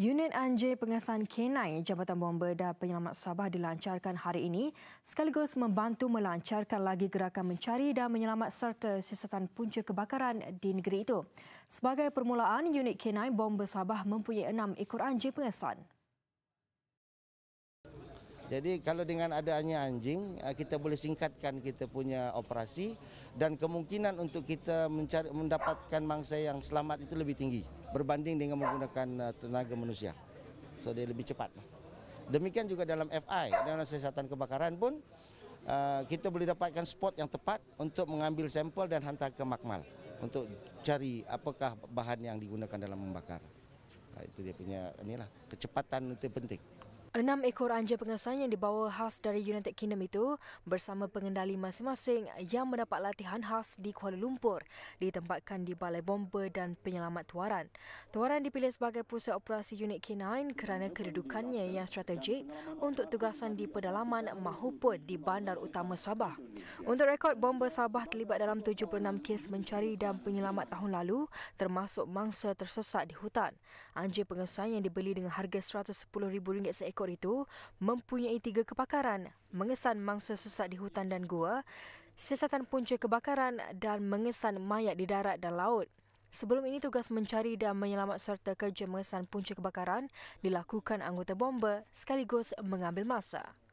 Unit Anjir Pengesan K9 Jabatan Bomber dan Penyelamat Sabah dilancarkan hari ini sekaligus membantu melancarkan lagi gerakan mencari dan menyelamat serta siasatan punca kebakaran di negeri itu. Sebagai permulaan, unit K9 Bomber Sabah mempunyai enam ekor anjir pengesan. Jadi kalau dengan adanya anjing, eh, kita boleh singkatkan kita punya operasi dan kemungkinan untuk kita mencari, mendapatkan mangsa yang selamat itu lebih tinggi berbanding dengan menggunakan eh, tenaga manusia. So dia lebih cepat. Demikian juga dalam FI, dalam siasatan kebakaran pun, eh, kita boleh dapatkan spot yang tepat untuk mengambil sampel dan hantar ke makmal untuk cari apakah bahan yang digunakan dalam membakar. Itu dia punya inilah, kecepatan itu penting. Enam ekor anjing pengasuhan yang dibawa khas dari United Kingdom itu bersama pengendali masing-masing yang mendapat latihan khas di Kuala Lumpur ditempatkan di Balai Bomber dan Penyelamat Tuaran. Tuaran dipilih sebagai pusat operasi unit K9 kerana kedudukannya yang strategik untuk tugasan di pedalaman mahupun di bandar utama Sabah. Untuk rekod, Bomber Sabah terlibat dalam 76 kes mencari dan penyelamat tahun lalu termasuk mangsa tersesat di hutan. Anjing pengasuhan yang dibeli dengan harga RM110,000 seekor seekor itu mempunyai tiga kepakaran, mengesan mangsa sesat di hutan dan gua, sesatan punca kebakaran dan mengesan mayat di darat dan laut. Sebelum ini tugas mencari dan menyelamat serta kerja mengesan punca kebakaran dilakukan anggota bomba sekaligus mengambil masa.